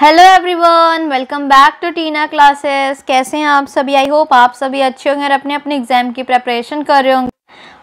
hello everyone welcome back to Tina classes कैसे हैं आप सभी आई होप आप सभी अच्छे होंगे और अपने अपने एग्जाम की प्रेपरेशन कर रहे होंगे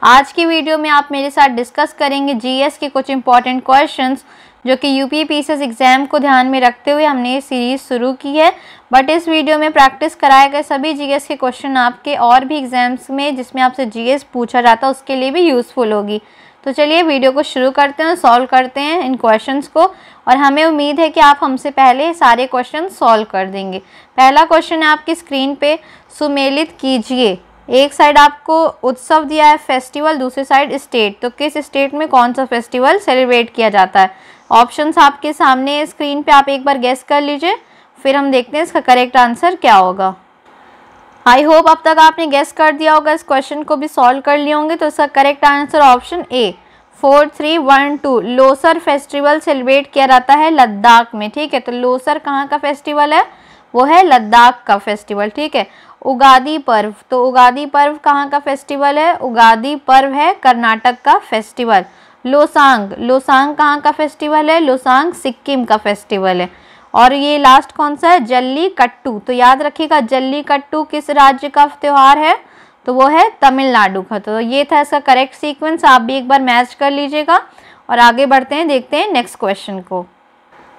आज की वीडियो में आप मेरे साथ डिस्कस करेंगे जीएस के कुछ इंपॉर्टेंट क्वेश्चंस जो कि यू पी एग्ज़ाम को ध्यान में रखते हुए हमने ये सीरीज़ शुरू की है बट इस वीडियो में प्रैक्टिस कराए गए सभी जी के क्वेश्चन आपके और भी एग्ज़ाम्स में जिसमें आपसे जी पूछा जाता है उसके लिए भी यूज़फुल होगी तो चलिए वीडियो को शुरू करते हैं सॉल्व करते हैं इन क्वेश्चंस को और हमें उम्मीद है कि आप हमसे पहले सारे क्वेश्चन सॉल्व कर देंगे पहला क्वेश्चन है आपकी स्क्रीन पे सुमेलित कीजिए एक साइड आपको उत्सव दिया है फेस्टिवल दूसरी साइड स्टेट तो किस स्टेट में कौन सा फेस्टिवल सेलिब्रेट किया जाता है ऑप्शंस आपके सामने स्क्रीन पे आप एक बार गेस कर लीजिए फिर हम देखते हैं इसका करेक्ट आंसर क्या होगा आई होप अब तक आपने गेस कर दिया होगा इस क्वेश्चन को भी सॉल्व कर लिए होंगे तो इसका correct answer option A four three one two Losar festival celebrate किया जाता है लद्दाख में ठीक है तो लोसर कहाँ का फेस्टिवल है वो है लद्दाख का फेस्टिवल ठीक है उगादी पर्व तो उगादी पर्व कहाँ का फेस्टिवल है उगादी पर्व है कर्नाटक का फेस्टिवल लोसांग लोसांग कहाँ का फेस्टिवल है लोसांग सिक्किम का फेस्टिवल है और ये लास्ट कौन सा है जल्ली कट्टू तो याद रखिएगा जल्ली कट्टू किस राज्य का त्यौहार है तो वो है तमिलनाडु का तो ये था इसका करेक्ट सीक्वेंस आप भी एक बार मैच कर लीजिएगा और आगे बढ़ते हैं देखते हैं नेक्स्ट क्वेश्चन को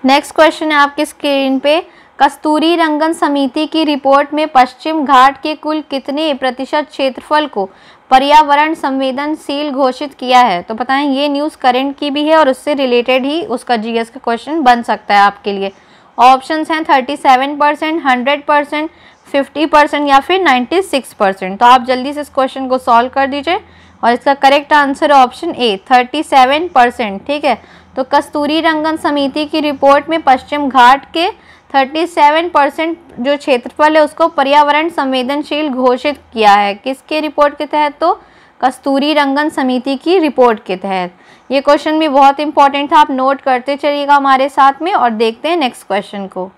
नेक्स्ट क्वेश्चन है आपके स्क्रीन पे कस्तूरी रंगन समिति की रिपोर्ट में पश्चिम घाट के कुल कितने प्रतिशत क्षेत्रफल को पर्यावरण संवेदनशील घोषित किया है तो बताएं ये न्यूज़ करंट की भी है और उससे रिलेटेड ही उसका जीएस का क्वेश्चन बन सकता है आपके लिए ऑप्शंस हैं 37 percent hundred percent fifty percent या फिर 96 परसेंट तो आप जल्दी से इस क्वेश्चन को सॉल्व कर दीजिए और इसका correct answer option A 37 percent ठीक है तो कस्तूरी रंगन समिति की रिपोर्ट में पश्चिम घाट के 37 परसेंट जो क्षेत्रफल है उसको पर्यावरण संवेदनशील घोषित किया है किसके रिपोर्ट के तहत तो कस्तूरी रंगन समिति की रिपोर्ट के तहत ये क्वेश्चन भी बहुत इंपॉर्टेंट था आप नोट करते चलिएगा हमारे साथ में और देखते हैं नेक्स्ट क्वेश्चन को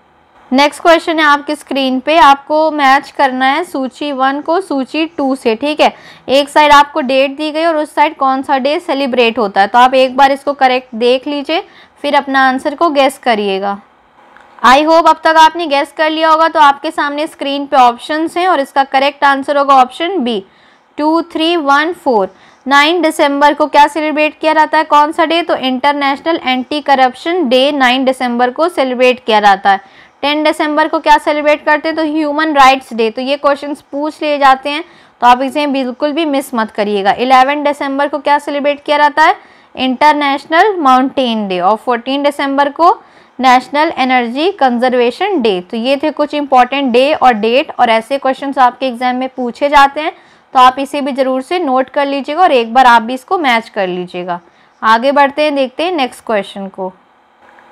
नेक्स्ट क्वेश्चन है आपकी स्क्रीन पे आपको मैच करना है सूची वन को सूची टू से ठीक है एक साइड आपको डेट दी गई और उस साइड कौन सा डे सेलिब्रेट होता है तो आप एक बार इसको करेक्ट देख लीजिए फिर अपना आंसर को गेस करिएगा आई होप अब तक आपने गेस कर लिया होगा तो आपके सामने स्क्रीन पे ऑप्शंस हैं और इसका करेक्ट आंसर होगा option B two three one four nine दिसंबर को क्या सेलिब्रेट किया जाता है कौन सा डे तो international anti corruption day nine दिसंबर को सेलिब्रेट किया जाता है टेन दिसंबर को क्या सेलिब्रेट करते हैं तो ह्यूमन राइट्स डे तो ये क्वेश्चन पूछ लिए जाते हैं तो आप इसे बिल्कुल भी मिस मत करिएगा इलेवन दिसंबर को क्या सेलिब्रेट किया जाता है इंटरनेशनल माउंटेन डे और फोर्टीन दिसंबर को नेशनल एनर्जी कंजर्वेशन डे तो ये थे कुछ इंपॉर्टेंट डे और डेट और ऐसे क्वेश्चन आपके एग्जाम में पूछे जाते हैं तो आप इसे भी ज़रूर से नोट कर लीजिएगा और एक बार आप भी इसको मैच कर लीजिएगा आगे बढ़ते हैं देखते हैं नेक्स्ट क्वेश्चन को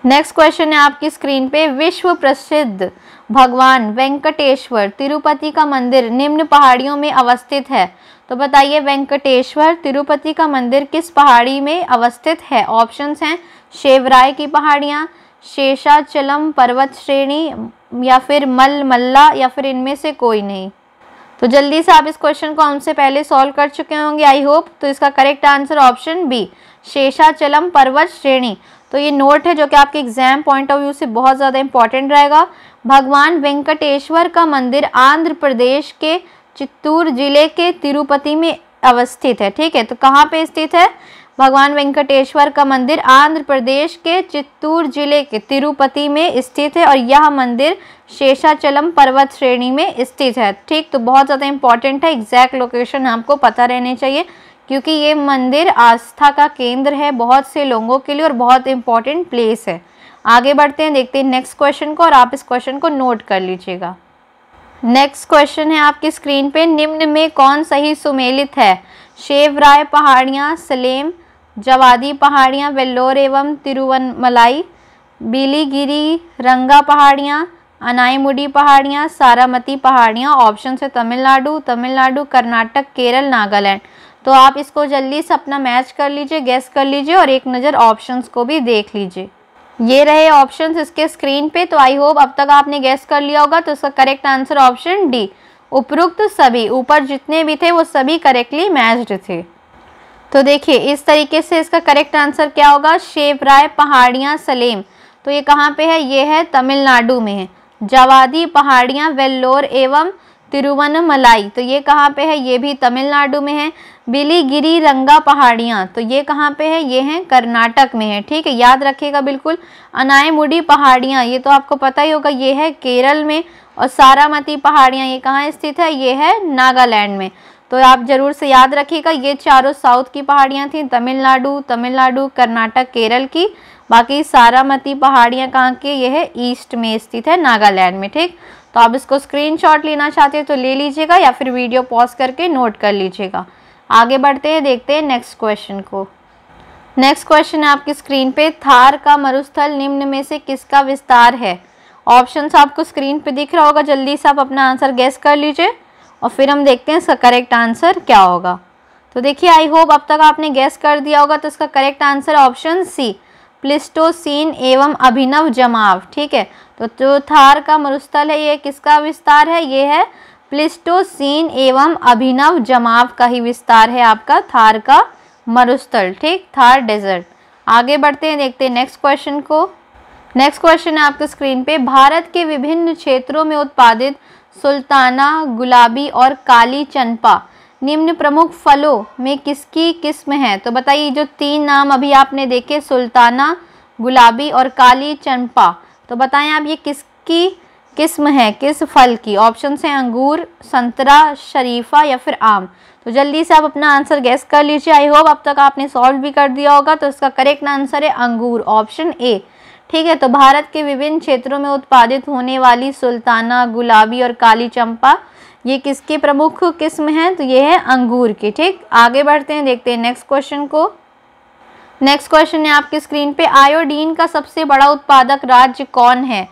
नेक्स्ट क्वेश्चन है आपकी स्क्रीन पे विश्व प्रसिद्ध भगवान वेंकटेश्वर तिरुपति का मंदिर निम्न पहाड़ियों में अवस्थित है तो बताइए वेंकटेश्वर तिरुपति का मंदिर किस पहाड़ी में अवस्थित है ऑप्शंस हैं शेवराय की पहाड़ियाँ शेषाचलम पर्वत श्रेणी या फिर मल मल्ला या फिर इनमें से कोई नहीं तो जल्दी से आप इस क्वेश्चन को हमसे पहले सॉल्व कर चुके होंगे आई होप तो इसका correct answer option B Seshachalam पर्वत श्रेणी तो ये नोट है जो कि आपके एग्जाम पॉइंट ऑफ व्यू से बहुत ज़्यादा इंपॉर्टेंट रहेगा भगवान वेंकटेश्वर का मंदिर आंध्र प्रदेश के चित्तूर जिले के तिरुपति में अवस्थित है ठीक है तो कहाँ पे स्थित है भगवान वेंकटेश्वर का मंदिर आंध्र प्रदेश के चित्तूर जिले के तिरुपति में स्थित है और यह मंदिर शेषाचलम पर्वत श्रेणी में स्थित है ठीक तो बहुत ज़्यादा इंपॉर्टेंट है एग्जैक्ट लोकेशन आपको पता रहने चाहिए क्योंकि ये मंदिर आस्था का केंद्र है बहुत से लोगों के लिए और बहुत इंपॉर्टेंट प्लेस है आगे बढ़ते हैं देखते हैं नेक्स्ट क्वेश्चन को और आप इस क्वेश्चन को नोट कर लीजिएगा नेक्स्ट क्वेश्चन है आपकी स्क्रीन पे निम्न में कौन सही सुमेलित है शेवराय पहाड़ियाँ सलेम जवादी पहाड़ियाँ वेल्लोर एवं तिरुवनमलाई बीलीगिरी रंगा पहाड़ियाँ अनाईमुडी पहाड़ियाँ सारामती पहाड़ियाँ ऑप्शन से तमिलनाडु तमिलनाडु कर्नाटक केरल नागालैंड तो आप इसको जल्दी से अपना मैच कर लीजिए गेस कर लीजिए और एक नज़र ऑप्शंस को भी देख लीजिए ये रहे ऑप्शंस इसके स्क्रीन पे तो आई होप अब तक आपने गेस कर लिया होगा तो इसका करेक्ट आंसर ऑप्शन डी उपरोक्त सभी ऊपर जितने भी थे वो सभी करेक्टली मैच्ड थे तो देखिए इस तरीके से इसका करेक्ट आंसर क्या होगा राय पहाड़ियाँ सलेम तो ये कहाँ पे है ये है तमिलनाडु में है जवादी पहाड़ियाँ वेल्लोर एवं तिरुवनमलाई तो ये कहाँ पे है ये भी तमिलनाडु में है बिलीगिरी रंगा पहाड़ियाँ तो ये कहाँ पे है ये है कर्नाटक में है ठीक है याद रखिएगा बिल्कुल अनायमुडी पहाड़ियाँ ये तो आपको पता ही होगा ये है केरल में और सारामती पहाड़ियाँ ये कहाँ स्थित है ये है नागालैंड में तो आप ज़रूर से याद रखिएगा ये चारों साउथ की पहाड़ियाँ थी तमिलनाडु तमिलनाडु कर्नाटक केरल की बाकी सारामती पहाड़ियाँ कहाँ की यह है ईस्ट में स्थित है नागालैंड में ठीक तो आप इसको स्क्रीनशॉट लेना चाहते हैं तो ले लीजिएगा या फिर वीडियो पॉज करके नोट कर लीजिएगा आगे बढ़ते हैं देखते हैं नेक्स्ट क्वेश्चन को नेक्स्ट क्वेश्चन है आपकी स्क्रीन पे थार का मरुस्थल निम्न में से किसका विस्तार है ऑप्शन आपको स्क्रीन पे दिख रहा होगा जल्दी से आप अपना आंसर गैस कर लीजिए और फिर हम देखते हैं इसका करेक्ट आंसर क्या होगा तो देखिए आई होप अब तक आपने गेस कर दिया होगा तो इसका correct answer option C pleistocene एवं अभिनव जमाव ठीक है तो जो थार का मरुस्थल है ये किसका विस्तार है ये है प्लिस्टोसीन एवं अभिनव जमाव का ही विस्तार है आपका थार का मरुस्थल ठीक थार डेजर्ट आगे बढ़ते हैं देखते हैं नेक्स्ट क्वेश्चन को नेक्स्ट क्वेश्चन है आपके स्क्रीन पे भारत के विभिन्न क्षेत्रों में उत्पादित सुल्ताना गुलाबी और काली चंपा निम्न प्रमुख फलों में किसकी किस्म है तो बताइए जो तीन नाम अभी आपने देखे सुल्ताना गुलाबी और काली चंपा तो बताएं आप ये किसकी किस्म है किस फल की ऑप्शन है अंगूर संतरा शरीफा या फिर आम तो जल्दी से आप अपना आंसर गैस कर लीजिए आई होप अब तक आपने सॉल्व भी कर दिया होगा तो इसका करेक्ट आंसर है अंगूर ऑप्शन ए ठीक है तो भारत के विभिन्न क्षेत्रों में उत्पादित होने वाली सुल्ताना गुलाबी और काली चंपा ये किसकी प्रमुख किस्म है तो ये है अंगूर की ठीक आगे बढ़ते हैं देखते हैं नेक्स्ट क्वेश्चन को नेक्स्ट क्वेश्चन है आपकी स्क्रीन पे आयोडीन का सबसे बड़ा उत्पादक राज्य कौन है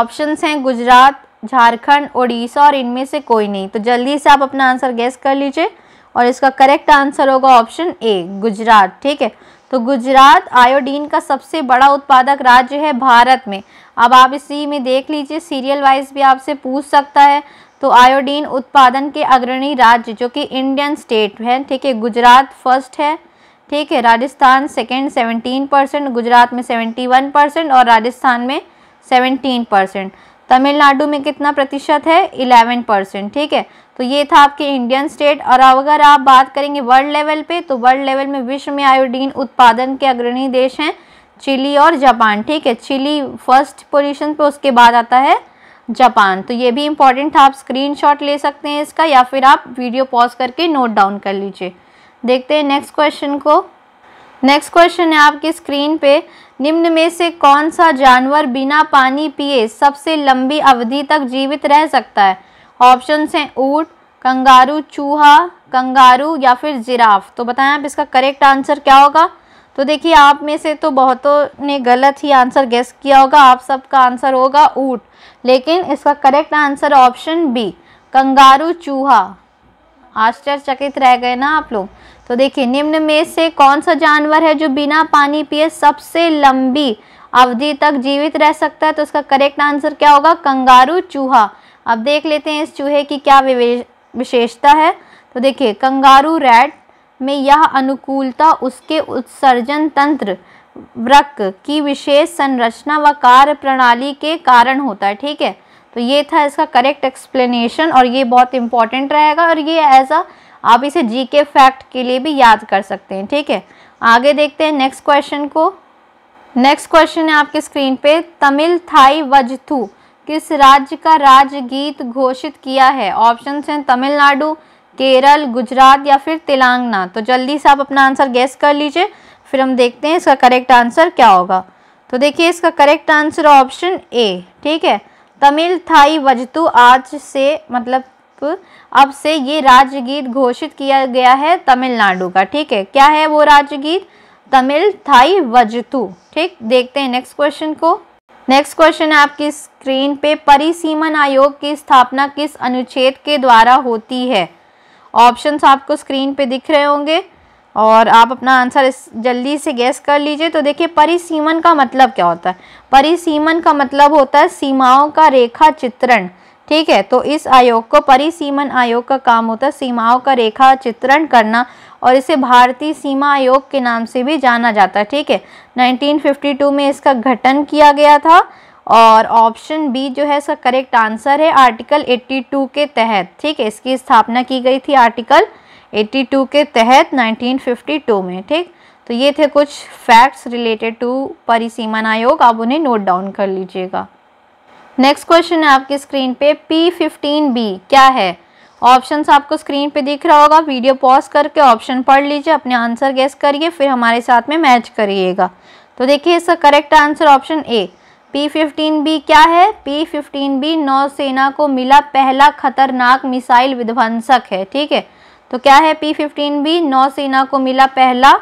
ऑप्शंस हैं गुजरात झारखंड उड़ीसा और इनमें से कोई नहीं तो जल्दी से आप अपना आंसर गैस कर लीजिए और इसका करेक्ट आंसर होगा ऑप्शन ए गुजरात ठीक है तो गुजरात आयोडीन का सबसे बड़ा उत्पादक राज्य है भारत में अब आप इसी में देख लीजिए सीरियल वाइज भी आपसे पूछ सकता है तो आयोडीन उत्पादन के अग्रणी राज्य जो कि इंडियन स्टेट है ठीक है गुजरात फर्स्ट है ठीक है Rajasthan second seventeen percent Gujarat में सेवेंटी वन परसेंट और राजस्थान में सेवेंटीन परसेंट तमिलनाडु में कितना प्रतिशत है 11 परसेंट ठीक है तो ये था आपके इंडियन स्टेट और अगर आप बात करेंगे वर्ल्ड लेवल पे तो वर्ल्ड लेवल में विश्व में आयोडीन उत्पादन के अग्रणी देश हैं चिली और जापान ठीक है चिली फर्स्ट पोजीशन पे उसके बाद आता है जापान तो ये भी इम्पॉर्टेंट था आप स्क्रीन ले सकते हैं इसका या फिर आप वीडियो पॉज करके नोट डाउन कर लीजिए देखते हैं नेक्स्ट क्वेश्चन को नेक्स्ट क्वेश्चन है आपकी स्क्रीन पे निम्न में से कौन सा जानवर बिना पानी पिए सबसे लंबी अवधि तक जीवित रह सकता है ऑप्शंस हैं ऊट कंगारू चूहा कंगारू या फिर जिराफ तो बताएं आप इसका करेक्ट आंसर क्या होगा तो देखिए आप में से तो बहुतों ने गलत ही आंसर गेस किया होगा आप सबका आंसर होगा ऊट लेकिन इसका correct answer option B kangaroo चूहा आश्चर्यचकित रह गए ना आप लोग तो देखिए निम्न में से कौन सा जानवर है जो बिना पानी पिए सबसे लंबी अवधि तक जीवित रह सकता है तो इसका करेक्ट आंसर क्या होगा कंगारू चूहा अब देख लेते हैं इस चूहे की क्या विशेषता है तो देखिए कंगारू रैट में यह अनुकूलता उसके उत्सर्जन तंत्र वृक की विशेष संरचना व कार्य प्रणाली के कारण होता है ठीक है तो ये था इसका करेक्ट एक्सप्लेनेशन और ये बहुत इंपॉर्टेंट रहेगा और ये एज अ आप इसे जी के फैक्ट के लिए भी याद कर सकते हैं ठीक है आगे देखते हैं नेक्स्ट क्वेश्चन को नेक्स्ट क्वेश्चन है आपके स्क्रीन पे तमिल थाई वजथू किस राज्य का राजगीत घोषित किया है ऑप्शन हैं तमिलनाडु केरल गुजरात या फिर तेलंगाना तो जल्दी से आप अपना आंसर गेस कर लीजिए फिर हम देखते हैं इसका करेक्ट आंसर क्या होगा तो देखिए इसका करेक्ट आंसर ऑप्शन ए ठीक है तमिल थाई वजतु आज से मतलब अब से ये राज्यगीत घोषित किया गया है तमिलनाडु का ठीक है क्या है वो राज्य गीत तमिल थाई वजतु ठीक देखते हैं नेक्स्ट क्वेश्चन को नेक्स्ट क्वेश्चन है आपकी स्क्रीन पे परिसीमन आयोग की स्थापना किस अनुच्छेद के द्वारा होती है ऑप्शंस आपको स्क्रीन पे दिख रहे होंगे और आप अपना आंसर जल्दी से गैस कर लीजिए तो देखिए परिसीमन का मतलब क्या होता है परिसीमन का मतलब होता है सीमाओं का रेखा चित्रण ठीक है तो इस आयोग को परिसीमन आयोग का काम होता है सीमाओं का रेखा चित्रण करना और इसे भारतीय सीमा आयोग के नाम से भी जाना जाता है ठीक है 1952 में इसका गठन किया गया था और ऑप्शन बी जो है इसका करेक्ट आंसर है आर्टिकल 82 के तहत ठीक है इसकी स्थापना की गई थी आर्टिकल 82 के तहत 1952 में ठीक तो ये थे कुछ फैक्ट्स रिलेटेड टू परिसीमन आयोग आप उन्हें नोट डाउन कर लीजिएगा नेक्स्ट क्वेश्चन है आपकी स्क्रीन पे पी फिफ्टीन बी क्या है ऑप्शंस आपको स्क्रीन पे दिख रहा होगा वीडियो पॉज करके ऑप्शन पढ़ लीजिए अपने आंसर गेस करिए फिर हमारे साथ में मैच करिएगा तो देखिए इसका correct answer option A P fifteen B क्या है पी फिफ्टीन बी नौसेना को मिला पहला खतरनाक मिसाइल विध्वंसक है ठीक है तो क्या है पी फिफ्टीन बी नौसेना को मिला पहला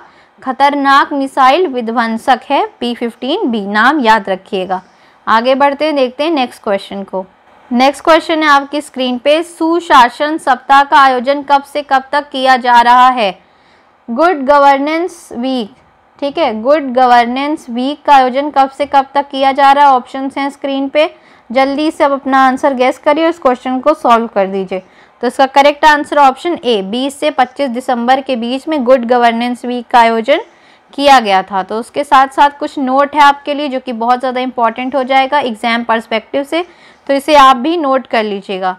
खतरनाक मिसाइल विध्वंसक है पी फिफ्टीन बी नाम याद रखिएगा आगे बढ़ते हैं देखते हैं नेक्स्ट क्वेश्चन को नेक्स्ट क्वेश्चन है आपकी स्क्रीन पे सुशासन सप्ताह का आयोजन कब से कब तक किया जा रहा है गुड गवर्नेंस वीक ठीक है गुड गवर्नेंस वीक का आयोजन कब से कब तक किया जा रहा है ऑप्शन हैं स्क्रीन पे जल्दी से आप अपना आंसर गैस करिए और इस क्वेश्चन को सॉल्व कर दीजिए तो इसका करेक्ट आंसर ऑप्शन ए 20 से 25 दिसंबर के बीच में गुड गवर्नेंस वीक का आयोजन किया गया था तो उसके साथ साथ कुछ नोट है आपके लिए जो कि बहुत ज़्यादा इम्पॉर्टेंट हो जाएगा एग्ज़ाम पर्सपेक्टिव से तो इसे आप भी नोट कर लीजिएगा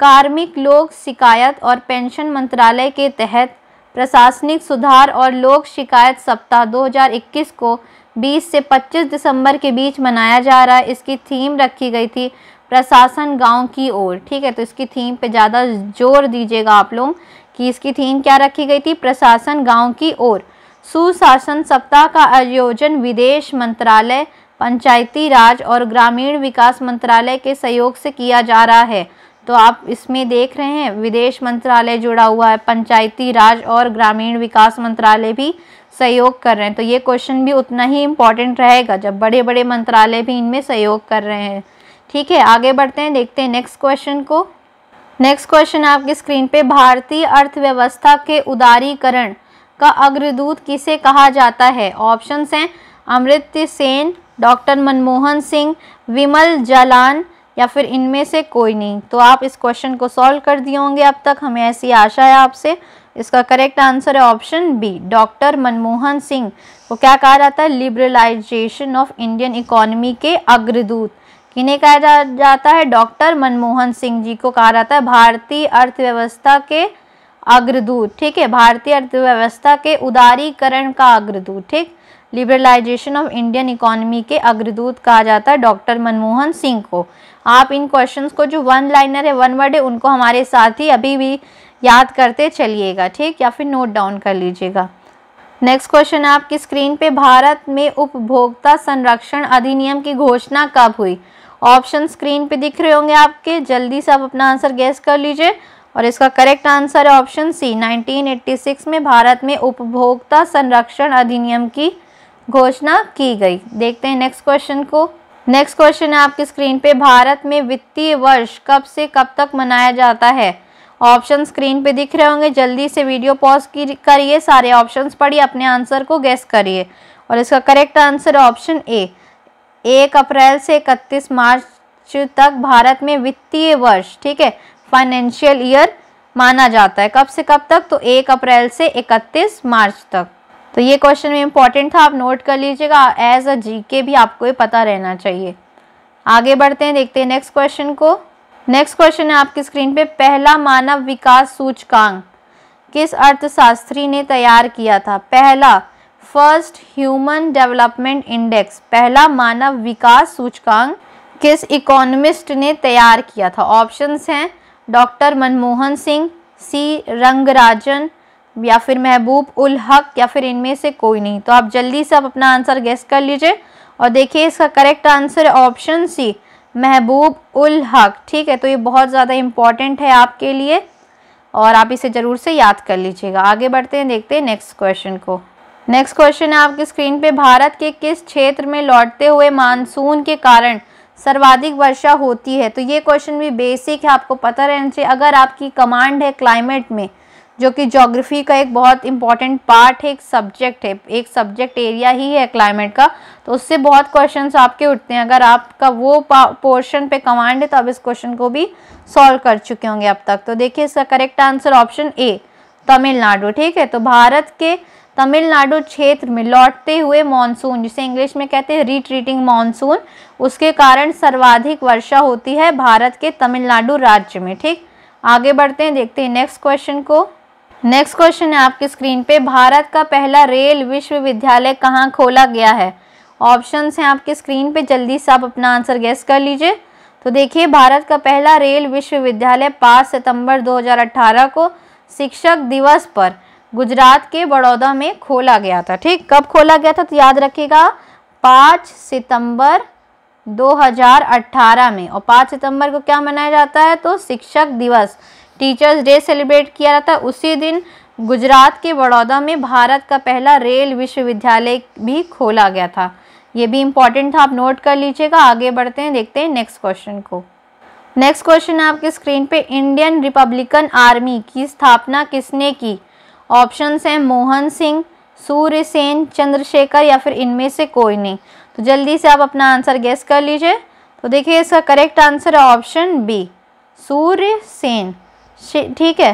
कार्मिक लोक शिकायत और पेंशन मंत्रालय के तहत प्रशासनिक सुधार और लोक शिकायत सप्ताह 2021 को 20 से 25 दिसंबर के बीच मनाया जा रहा है इसकी थीम रखी गई थी प्रशासन गांव की ओर ठीक है तो इसकी थीम पे ज़्यादा जोर दीजिएगा आप लोग कि इसकी थीम क्या रखी गई थी प्रशासन गांव की ओर सुशासन सप्ताह का आयोजन विदेश मंत्रालय पंचायती राज और ग्रामीण विकास मंत्रालय के सहयोग से किया जा रहा है तो आप इसमें देख रहे हैं विदेश मंत्रालय जुड़ा हुआ है पंचायती राज और ग्रामीण विकास मंत्रालय भी सहयोग कर रहे हैं तो ये क्वेश्चन भी उतना ही इम्पॉर्टेंट रहेगा जब बड़े बड़े मंत्रालय भी इनमें सहयोग कर रहे हैं ठीक है आगे बढ़ते हैं देखते हैं नेक्स्ट क्वेश्चन को नेक्स्ट क्वेश्चन आपकी स्क्रीन पे भारतीय अर्थव्यवस्था के उदारीकरण का अग्रदूत किसे कहा जाता है ऑप्शंस हैं अमृत सेन डॉक्टर मनमोहन सिंह विमल जलान या फिर इनमें से कोई नहीं तो आप इस क्वेश्चन को सॉल्व कर दिए होंगे अब तक हमें ऐसी आशा है आपसे इसका करेक्ट आंसर है option B doctor Manmohan Singh को क्या कहा जाता है लिबरलाइजेशन ऑफ इंडियन इकोनॉमी के अग्रदूत किन्हें कहा जाता है डॉक्टर मनमोहन सिंह जी को कहा जाता है भारतीय अर्थव्यवस्था के अग्रदूत ठीक है भारतीय अर्थव्यवस्था के उदारीकरण का अग्रदूत ठीक लिबरलाइजेशन ऑफ इंडियन इकोनॉमी के अग्रदूत कहा जाता है डॉक्टर मनमोहन सिंह को आप इन क्वेश्चंस को जो वन लाइनर है वन वर्ड है उनको हमारे साथ ही अभी भी याद करते चलिएगा ठीक या फिर नोट डाउन कर लीजिएगा नेक्स्ट क्वेश्चन आपकी स्क्रीन पे भारत में उपभोक्ता संरक्षण अधिनियम की घोषणा कब हुई ऑप्शन स्क्रीन पे दिख रहे होंगे आपके जल्दी से आप अपना आंसर गैस कर लीजिए और इसका करेक्ट आंसर है ऑप्शन सी 1986 में भारत में उपभोक्ता संरक्षण अधिनियम की घोषणा की गई देखते हैं नेक्स्ट क्वेश्चन को नेक्स्ट क्वेश्चन है आपकी स्क्रीन पे भारत में वित्तीय वर्ष कब से कब तक मनाया जाता है ऑप्शन स्क्रीन पे दिख रहे होंगे जल्दी से वीडियो पॉज करिए सारे ऑप्शंस पढ़िए अपने आंसर को गेस करिए और इसका करेक्ट आंसर है ऑप्शन ए एक अप्रैल से इकतीस मार्च तक भारत में वित्तीय वर्ष ठीक है फाइनेंशियल ईयर माना जाता है कब से कब तक तो एक अप्रैल से इकतीस मार्च तक तो ये क्वेश्चन में इंपॉर्टेंट था आप नोट कर लीजिएगा एज अ जी के भी आपको ये पता रहना चाहिए आगे बढ़ते हैं देखते हैं नेक्स्ट क्वेश्चन को नेक्स्ट क्वेश्चन है आपकी स्क्रीन पे पहला मानव विकास सूचकांक किस अर्थशास्त्री ने तैयार किया था पहला फर्स्ट ह्यूमन डेवलपमेंट इंडेक्स पहला मानव विकास सूचकांक किस इकोनमिस्ट ने तैयार किया था ऑप्शंस हैं डॉक्टर मनमोहन सिंह सी रंगराजन या फिर महबूब उल हक या फिर इनमें से कोई नहीं तो आप जल्दी से आप अपना आंसर गेस कर लीजिए और देखिए इसका करेक्ट आंसर ऑप्शन सी महबूब उल हक ठीक है तो ये बहुत ज़्यादा इम्पॉर्टेंट है आपके लिए और आप इसे ज़रूर से याद कर लीजिएगा आगे बढ़ते हैं देखते हैं नेक्स्ट क्वेश्चन को नेक्स्ट क्वेश्चन है आपकी स्क्रीन पे भारत के किस क्षेत्र में लौटते हुए मानसून के कारण सर्वाधिक वर्षा होती है तो ये क्वेश्चन भी बेसिक है आपको पता रहना चाहिए अगर आपकी कमांड है क्लाइमेट में जो कि जोग्राफी का एक बहुत इंपॉर्टेंट पार्ट है एक सब्जेक्ट है एक सब्जेक्ट एरिया ही है क्लाइमेट का तो उससे बहुत क्वेश्चन आपके उठते हैं अगर आपका वो पोर्शन पे कमांड है तो आप इस क्वेश्चन को भी सॉल्व कर चुके होंगे अब तक तो देखिए इसका correct answer option A Tamil Nadu ठीक है तो भारत के तमिलनाडु क्षेत्र में लौटते हुए मानसून जिसे इंग्लिश में कहते हैं रिट्रीटिंग मानसून उसके कारण सर्वाधिक वर्षा होती है भारत के तमिलनाडु राज्य में ठीक आगे बढ़ते हैं देखते हैं नेक्स्ट क्वेश्चन को नेक्स्ट क्वेश्चन है आपकी स्क्रीन पे भारत का पहला रेल विश्वविद्यालय कहाँ खोला गया है ऑप्शन हैं आपके स्क्रीन पे जल्दी से आप अपना आंसर गैस कर लीजिए तो देखिए भारत का पहला रेल विश्वविद्यालय पाँच सितंबर 2018 को शिक्षक दिवस पर गुजरात के बड़ौदा में खोला गया था ठीक कब खोला गया था तो याद रखिएगा पाँच सितंबर 2018 में और पाँच सितंबर को क्या मनाया जाता है तो शिक्षक दिवस टीचर्स डे सेलिब्रेट किया जाता है उसी दिन गुजरात के बड़ौदा में भारत का पहला रेल विश्वविद्यालय भी खोला गया था ये भी इम्पॉर्टेंट था आप नोट कर लीजिएगा आगे बढ़ते हैं देखते हैं नेक्स्ट क्वेश्चन को नेक्स्ट क्वेश्चन है आपकी स्क्रीन पे इंडियन रिपब्लिकन आर्मी की स्थापना किसने की ऑप्शन हैं मोहन सिंह सूर्य सेन चंद्रशेखर या फिर इनमें से कोई नहीं तो जल्दी से आप अपना आंसर गेस कर लीजिए तो देखिए इसका करेक्ट आंसर है ऑप्शन बी सूर्य सेन ठीक है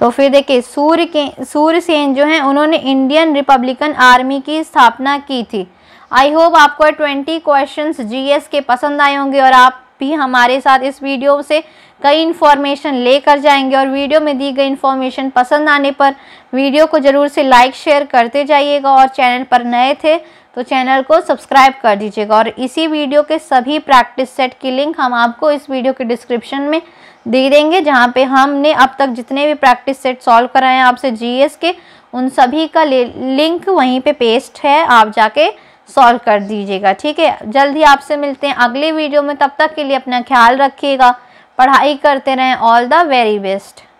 तो फिर देखिए सूर्य के सूर्य सेन जो हैं उन्होंने इंडियन रिपब्लिकन आर्मी की स्थापना की थी आई होप आपको ट्वेंटी क्वेश्चंस जीएस के पसंद आए होंगे और आप भी हमारे साथ इस वीडियो से कई इन्फॉर्मेशन लेकर जाएंगे और वीडियो में दी गई इन्फॉर्मेशन पसंद आने पर वीडियो को ज़रूर से लाइक शेयर करते जाइएगा और चैनल पर नए थे तो चैनल को सब्सक्राइब कर दीजिएगा और इसी वीडियो के सभी प्रैक्टिस सेट की लिंक हम आपको इस वीडियो के डिस्क्रिप्शन में दे देंगे जहाँ पे हमने अब तक जितने भी प्रैक्टिस सेट सॉल्व कराए हैं आपसे जीएस के उन सभी का लिंक वहीं पे पेस्ट है आप जाके सॉल्व कर दीजिएगा ठीक है जल्द ही आपसे मिलते हैं अगले वीडियो में तब तक के लिए अपना ख्याल रखिएगा पढ़ाई करते रहें ऑल द वेरी बेस्ट